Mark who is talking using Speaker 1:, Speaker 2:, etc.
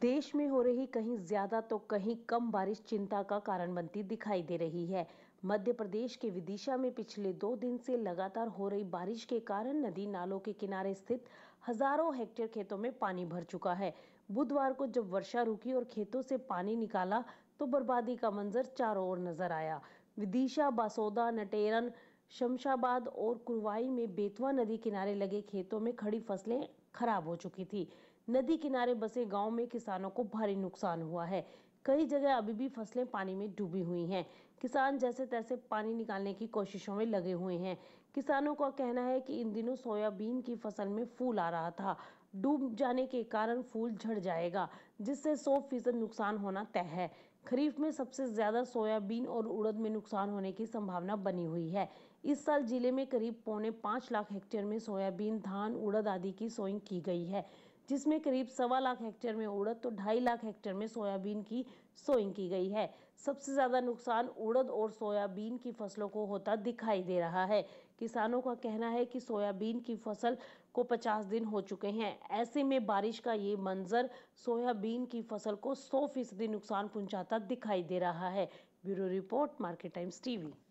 Speaker 1: देश में हो रही कहीं ज्यादा तो कहीं कम बारिश चिंता का कारण बनती दिखाई दे रही है मध्य प्रदेश के विदिशा में पिछले दो दिन से लगातार हो रही बारिश के कारण नदी नालों के किनारे स्थित हजारों हेक्टेयर खेतों में पानी भर चुका है बुधवार को जब वर्षा रुकी और खेतों से पानी निकाला तो बर्बादी का मंजर चारों ओर नजर आया विदिशा बासोदा नटेरन शमशाबाद और कुरवाई में बेतवा नदी किनारे लगे खेतों में खड़ी फसलें खराब हो चुकी थी नदी किनारे बसे गांव में किसानों को भारी नुकसान हुआ है कई जगह अभी भी फसलें पानी में डूबी हुई हैं किसान जैसे तैसे पानी निकालने की कोशिशों में लगे हुए हैं किसानों का कहना है कि इन दिनों सोयाबीन की फसल में फूल आ रहा था डूब जाने के कारण फूल झड़ जाएगा जिससे सौ फीसद नुकसान होना तय है खरीफ में सबसे ज्यादा सोयाबीन और उड़द में नुकसान होने की संभावना बनी हुई है इस साल जिले में करीब पौने पाँच लाख हेक्टेयर में सोयाबीन धान उड़द आदि की सोइंग की गई है जिसमें करीब सवा लाख हेक्टेयर में उड़द तो ढाई लाख हेक्टेयर में सोयाबीन की सोइंग की गई है सबसे ज़्यादा नुकसान उड़द और सोयाबीन की फसलों को होता दिखाई दे रहा है किसानों का कहना है कि सोयाबीन की फसल को 50 दिन हो चुके हैं ऐसे में बारिश का ये मंजर सोयाबीन की फसल को 100 फीसदी नुकसान पहुंचाता दिखाई दे रहा है bureau report Market Times TV